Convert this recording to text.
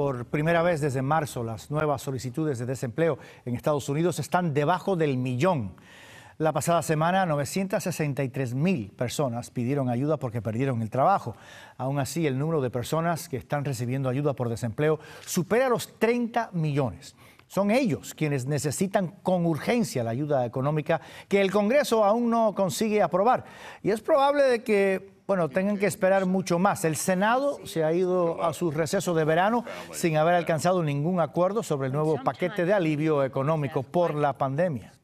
Por primera vez desde marzo, las nuevas solicitudes de desempleo en Estados Unidos están debajo del millón. La pasada semana, 963 mil personas pidieron ayuda porque perdieron el trabajo. Aún así, el número de personas que están recibiendo ayuda por desempleo supera los 30 millones. Son ellos quienes necesitan con urgencia la ayuda económica que el Congreso aún no consigue aprobar. Y es probable de que bueno, tengan que esperar mucho más. El Senado se ha ido a su receso de verano sin haber alcanzado ningún acuerdo sobre el nuevo paquete de alivio económico por la pandemia.